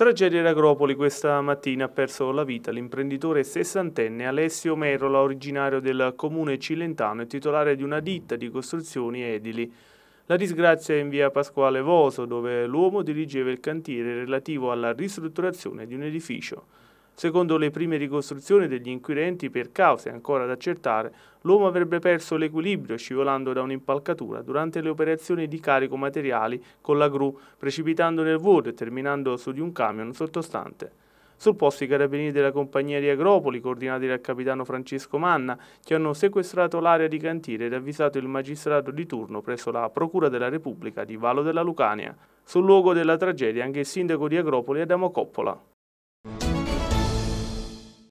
Tragedia d'Agropoli, questa mattina ha perso la vita l'imprenditore sessantenne Alessio Merola, originario del comune cilentano e titolare di una ditta di costruzioni edili. La disgrazia è in via Pasquale Voso, dove l'uomo dirigeva il cantiere relativo alla ristrutturazione di un edificio. Secondo le prime ricostruzioni degli inquirenti, per cause ancora da accertare, l'uomo avrebbe perso l'equilibrio scivolando da un'impalcatura durante le operazioni di carico materiali con la gru, precipitando nel vuoto e terminando su di un camion sottostante. Sul posto i carabinieri della compagnia di Agropoli, coordinati dal capitano Francesco Manna, che hanno sequestrato l'area di cantiere ed avvisato il magistrato di turno presso la Procura della Repubblica di Valo della Lucania. Sul luogo della tragedia anche il sindaco di Agropoli Adamo Coppola.